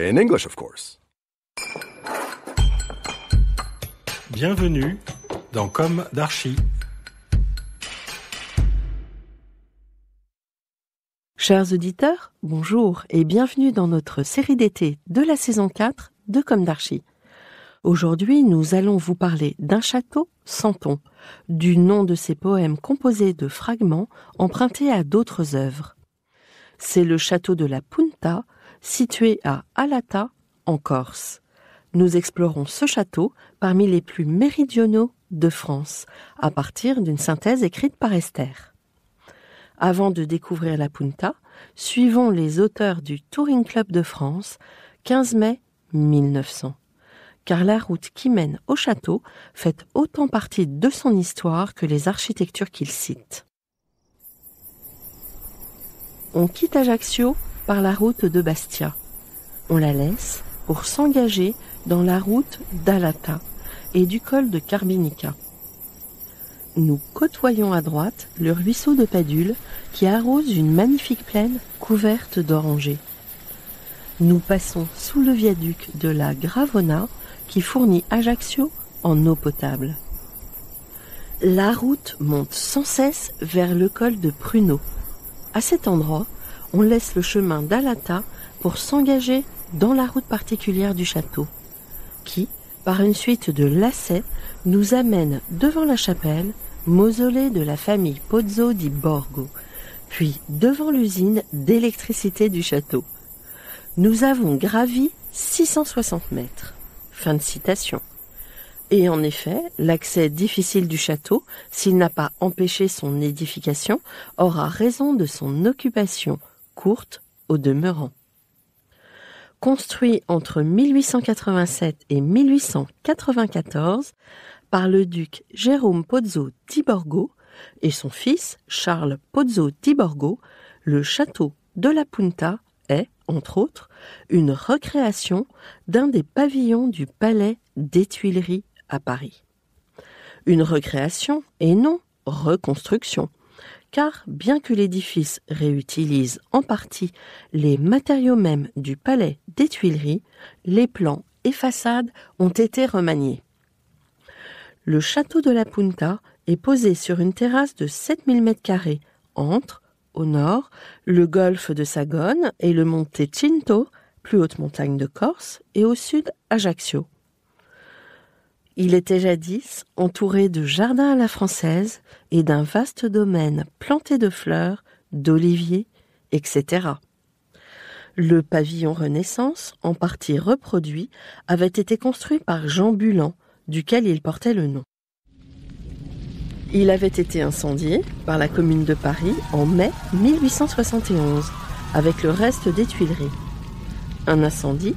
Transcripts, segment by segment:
In English, of course. Bienvenue dans Comme d'Archie. Chers auditeurs, bonjour et bienvenue dans notre série d'été de la saison 4 de Comme d'Archie. Aujourd'hui, nous allons vous parler d'un château sans ton, du nom de ses poèmes composés de fragments empruntés à d'autres œuvres. C'est le château de la Punta, situé à Alata, en Corse. Nous explorons ce château parmi les plus méridionaux de France, à partir d'une synthèse écrite par Esther. Avant de découvrir la Punta, suivons les auteurs du Touring Club de France, 15 mai 1900. Car la route qui mène au château fait autant partie de son histoire que les architectures qu'il cite. On quitte Ajaccio par la route de Bastia. On la laisse pour s'engager dans la route d'Alata et du col de Carbinica. Nous côtoyons à droite le ruisseau de Padule qui arrose une magnifique plaine couverte d'orangers. Nous passons sous le viaduc de la Gravona qui fournit Ajaccio en eau potable. La route monte sans cesse vers le col de Pruneau. À cet endroit, on laisse le chemin d'Alata pour s'engager dans la route particulière du château, qui, par une suite de lacets, nous amène devant la chapelle, mausolée de la famille Pozzo di Borgo, puis devant l'usine d'électricité du château. Nous avons gravi 660 mètres. Fin de citation. Et en effet, l'accès difficile du château, s'il n'a pas empêché son édification, aura raison de son occupation courte au demeurant. Construit entre 1887 et 1894 par le duc Jérôme Pozzo di Borgo et son fils Charles Pozzo di Borgo, le château de la Punta est, entre autres, une recréation d'un des pavillons du palais des Tuileries à Paris. Une recréation et non reconstruction, car bien que l'édifice réutilise en partie les matériaux mêmes du palais des Tuileries, les plans et façades ont été remaniés. Le château de la Punta est posé sur une terrasse de 7000 mètres carrés, entre, au nord, le golfe de Sagone et le mont Tecinto, plus haute montagne de Corse, et au sud, Ajaccio. Il était jadis entouré de jardins à la française et d'un vaste domaine planté de fleurs, d'oliviers, etc. Le pavillon Renaissance, en partie reproduit, avait été construit par Jean Bulan, duquel il portait le nom. Il avait été incendié par la Commune de Paris en mai 1871, avec le reste des Tuileries. Un incendie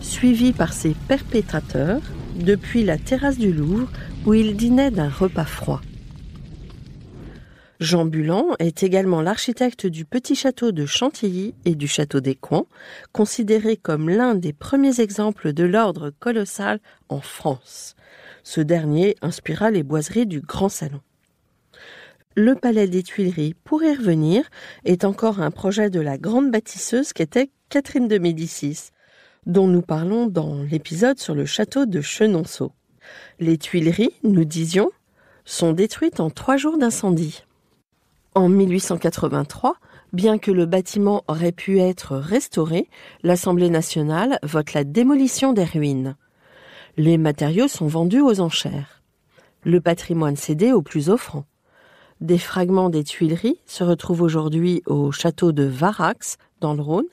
suivi par ses perpétrateurs depuis la terrasse du Louvre où il dînait d'un repas froid. Jean Bulan est également l'architecte du petit château de Chantilly et du château des Coins, considéré comme l'un des premiers exemples de l'ordre colossal en France. Ce dernier inspira les boiseries du Grand Salon. Le palais des Tuileries, pour y revenir, est encore un projet de la grande bâtisseuse qu'était Catherine de Médicis, dont nous parlons dans l'épisode sur le château de Chenonceau. Les Tuileries, nous disions, sont détruites en trois jours d'incendie. En 1883, bien que le bâtiment aurait pu être restauré, l'Assemblée nationale vote la démolition des ruines. Les matériaux sont vendus aux enchères. Le patrimoine cédé aux plus offrants. Des fragments des Tuileries se retrouvent aujourd'hui au château de Varax, dans le Rhône,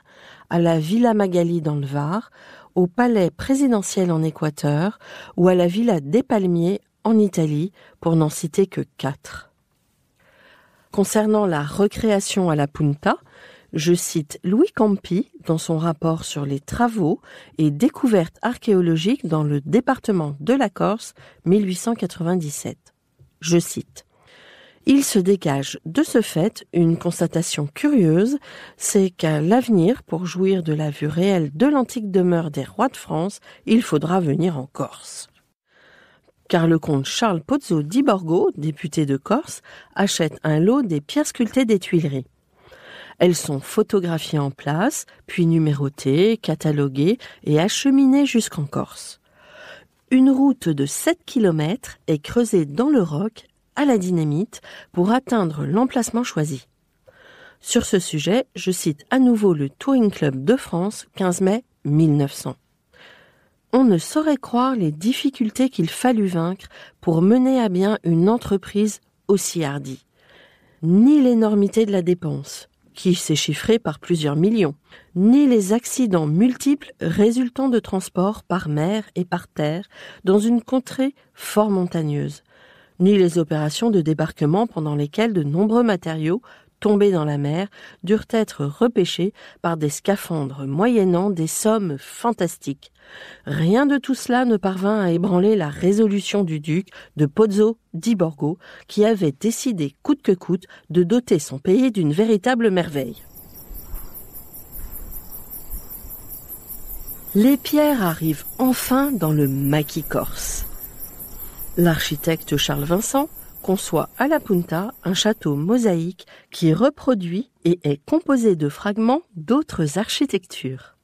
à la Villa Magali dans le Var, au Palais présidentiel en Équateur ou à la Villa des Palmiers en Italie, pour n'en citer que quatre. Concernant la recréation à la Punta, je cite Louis Campi dans son rapport sur les travaux et découvertes archéologiques dans le département de la Corse 1897. Je cite il se dégage de ce fait une constatation curieuse, c'est qu'à l'avenir, pour jouir de la vue réelle de l'antique demeure des rois de France, il faudra venir en Corse car le comte Charles Pozzo di Borgo, député de Corse, achète un lot des pierres sculptées des Tuileries. Elles sont photographiées en place, puis numérotées, cataloguées et acheminées jusqu'en Corse. Une route de 7 km est creusée dans le roc à la dynamite pour atteindre l'emplacement choisi. Sur ce sujet, je cite à nouveau le Touring Club de France, 15 mai 1900. On ne saurait croire les difficultés qu'il fallut vaincre pour mener à bien une entreprise aussi hardie. Ni l'énormité de la dépense, qui s'est chiffrée par plusieurs millions, ni les accidents multiples résultant de transports par mer et par terre dans une contrée fort montagneuse ni les opérations de débarquement pendant lesquelles de nombreux matériaux tombés dans la mer durent être repêchés par des scaphandres moyennant des sommes fantastiques. Rien de tout cela ne parvint à ébranler la résolution du duc de Pozzo di Borgo, qui avait décidé coûte que coûte de doter son pays d'une véritable merveille. Les pierres arrivent enfin dans le maquis corse. L'architecte Charles Vincent conçoit à la Punta un château mosaïque qui reproduit et est composé de fragments d'autres architectures.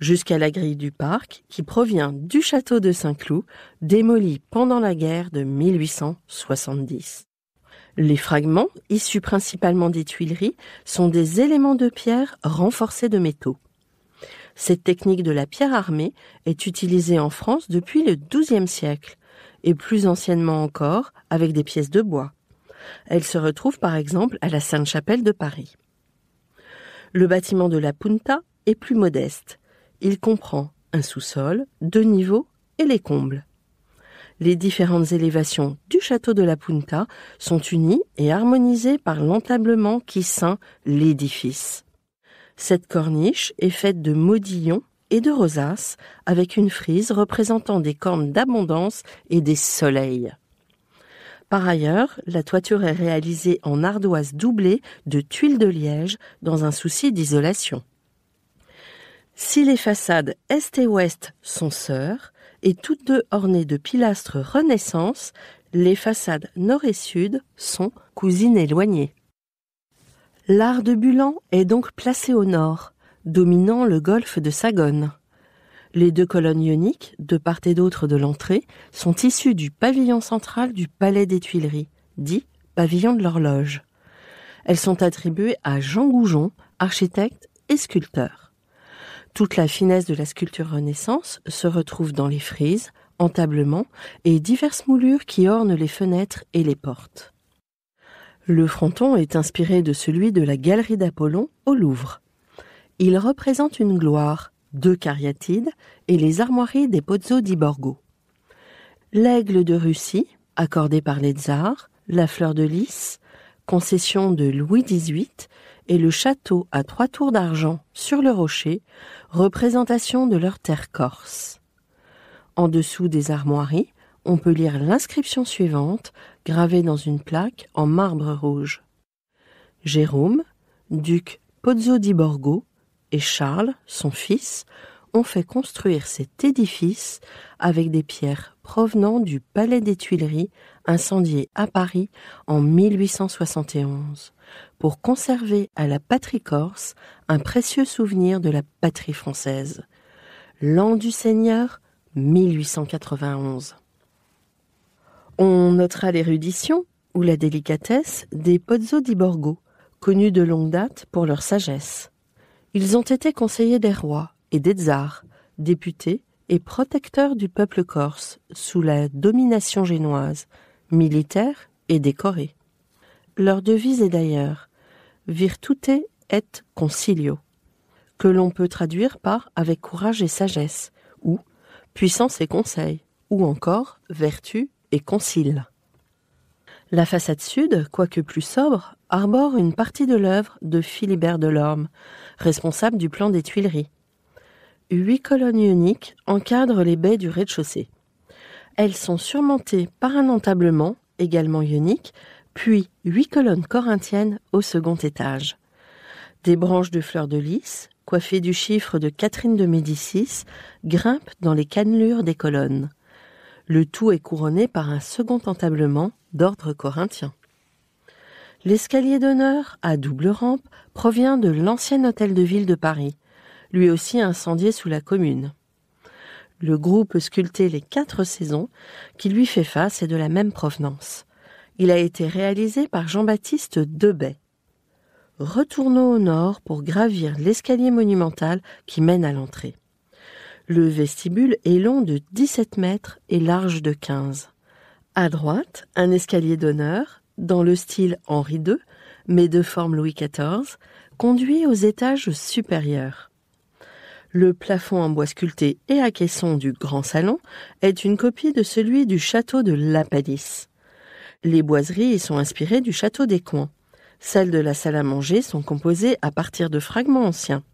Jusqu'à la grille du parc qui provient du château de Saint-Cloud, démoli pendant la guerre de 1870. Les fragments, issus principalement des Tuileries, sont des éléments de pierre renforcés de métaux. Cette technique de la pierre armée est utilisée en France depuis le XIIe siècle et plus anciennement encore avec des pièces de bois. Elle se retrouve par exemple à la Sainte-Chapelle de Paris. Le bâtiment de la Punta est plus modeste. Il comprend un sous-sol, deux niveaux et les combles. Les différentes élévations du château de la Punta sont unies et harmonisées par l'entablement qui ceint l'édifice. Cette corniche est faite de modillons et de rosaces, avec une frise représentant des cornes d'abondance et des soleils. Par ailleurs, la toiture est réalisée en ardoise doublée de tuiles de liège dans un souci d'isolation. Si les façades est et ouest sont sœurs, et toutes deux ornées de pilastres Renaissance, les façades nord et sud sont cousines éloignées. L'art de Bulan est donc placé au nord, dominant le golfe de Sagone. Les deux colonnes ioniques, de part et d'autre de l'entrée, sont issues du pavillon central du Palais des Tuileries, dit pavillon de l'horloge. Elles sont attribuées à Jean Goujon, architecte et sculpteur. Toute la finesse de la sculpture Renaissance se retrouve dans les frises, entablements et diverses moulures qui ornent les fenêtres et les portes. Le fronton est inspiré de celui de la galerie d'Apollon au Louvre. Il représente une gloire, deux cariatides et les armoiries des Pozzo di Borgo. L'aigle de Russie, accordé par les tsars, la fleur de lys, concession de Louis XVIII, et le château à trois tours d'argent sur le rocher, représentation de leur terre corse. En dessous des armoiries, on peut lire l'inscription suivante, gravée dans une plaque en marbre rouge. Jérôme, duc Pozzo di Borgo, et Charles, son fils, ont fait construire cet édifice avec des pierres provenant du Palais des Tuileries, incendié à Paris en 1871, pour conserver à la patrie corse un précieux souvenir de la patrie française. L'an du Seigneur, 1891. On notera l'érudition ou la délicatesse des Pozzo di Borgo, connus de longue date pour leur sagesse. Ils ont été conseillers des rois et des tsars, députés et protecteurs du peuple corse sous la domination génoise, militaires et décorés. Leur devise est d'ailleurs Virtute et concilio, que l'on peut traduire par avec courage et sagesse, ou puissance et conseil, ou encore vertu et concile. La façade sud, quoique plus sobre, arbore une partie de l'œuvre de Philibert Delorme, responsable du plan des Tuileries. Huit colonnes ioniques encadrent les baies du rez-de-chaussée. Elles sont surmontées par un entablement, également ionique, puis huit colonnes corinthiennes au second étage. Des branches de fleurs de lys, coiffées du chiffre de Catherine de Médicis, grimpent dans les cannelures des colonnes. Le tout est couronné par un second entablement d'ordre corinthien. L'escalier d'honneur, à double rampe, provient de l'ancien hôtel de ville de Paris, lui aussi incendié sous la Commune. Le groupe sculpté Les Quatre Saisons, qui lui fait face, est de la même provenance. Il a été réalisé par Jean-Baptiste Debay. Retournons au nord pour gravir l'escalier monumental qui mène à l'entrée. Le vestibule est long de 17 mètres et large de 15. À droite, un escalier d'honneur dans le style Henri II, mais de forme Louis XIV, conduit aux étages supérieurs. Le plafond en bois sculpté et à caisson du grand salon est une copie de celui du château de Lapalisse. Les boiseries y sont inspirées du château des Coins. Celles de la salle à manger sont composées à partir de fragments anciens.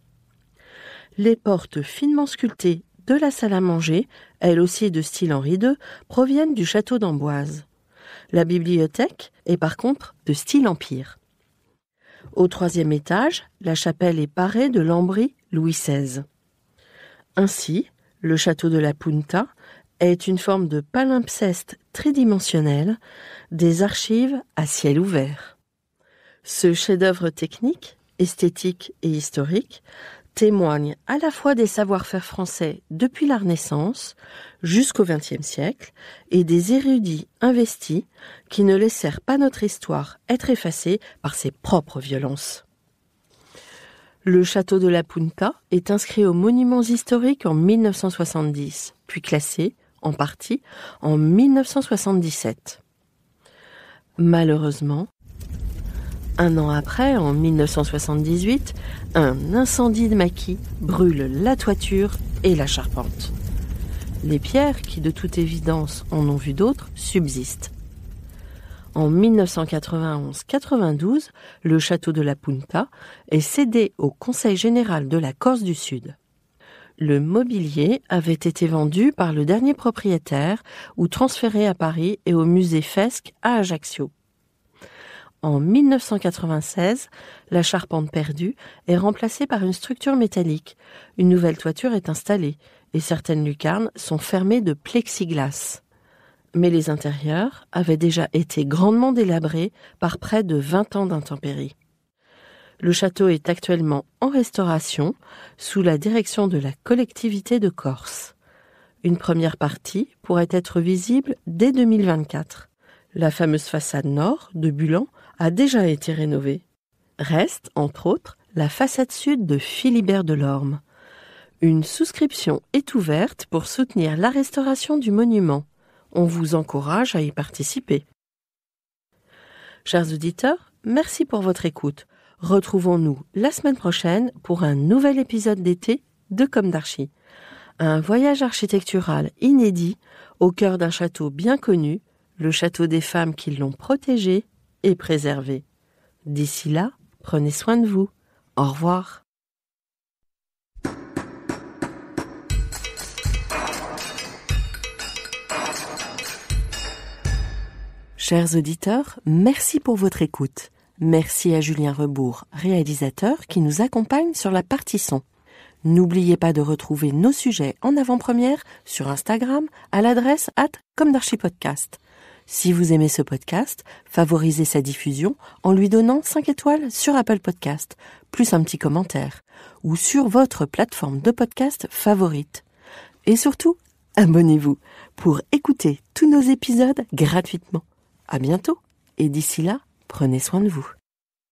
Les portes finement sculptées de la salle à manger, elles aussi de style Henri II, proviennent du château d'Amboise. La bibliothèque est par contre de style empire. Au troisième étage, la chapelle est parée de lambris Louis XVI. Ainsi, le château de la Punta est une forme de palimpseste tridimensionnel des archives à ciel ouvert. Ce chef-d'œuvre technique, esthétique et historique témoigne à la fois des savoir-faire français depuis la Renaissance jusqu'au XXe siècle et des érudits investis qui ne laissèrent pas notre histoire être effacée par ses propres violences. Le château de la Punta est inscrit aux monuments historiques en 1970, puis classé, en partie, en 1977. Malheureusement, un an après, en 1978, un incendie de maquis brûle la toiture et la charpente. Les pierres, qui de toute évidence en ont vu d'autres, subsistent. En 1991-92, le château de la Punta est cédé au Conseil général de la Corse du Sud. Le mobilier avait été vendu par le dernier propriétaire ou transféré à Paris et au musée Fesque à Ajaccio. En 1996, la charpente perdue est remplacée par une structure métallique. Une nouvelle toiture est installée et certaines lucarnes sont fermées de plexiglas. Mais les intérieurs avaient déjà été grandement délabrés par près de 20 ans d'intempéries. Le château est actuellement en restauration sous la direction de la collectivité de Corse. Une première partie pourrait être visible dès 2024. La fameuse façade nord de Bulan a déjà été rénovée. Reste, entre autres, la façade sud de Philibert Delorme. Une souscription est ouverte pour soutenir la restauration du monument. On vous encourage à y participer. Chers auditeurs, merci pour votre écoute. Retrouvons-nous la semaine prochaine pour un nouvel épisode d'été de Comme d'Archie. Un voyage architectural inédit au cœur d'un château bien connu, le château des femmes qui l'ont protégé et préserver. D'ici là, prenez soin de vous. Au revoir. Chers auditeurs, merci pour votre écoute. Merci à Julien Rebourg, réalisateur, qui nous accompagne sur la partie son. N'oubliez pas de retrouver nos sujets en avant-première sur Instagram à l'adresse at si vous aimez ce podcast, favorisez sa diffusion en lui donnant 5 étoiles sur Apple Podcast, plus un petit commentaire, ou sur votre plateforme de podcast favorite. Et surtout, abonnez-vous pour écouter tous nos épisodes gratuitement. À bientôt et d'ici là, prenez soin de vous.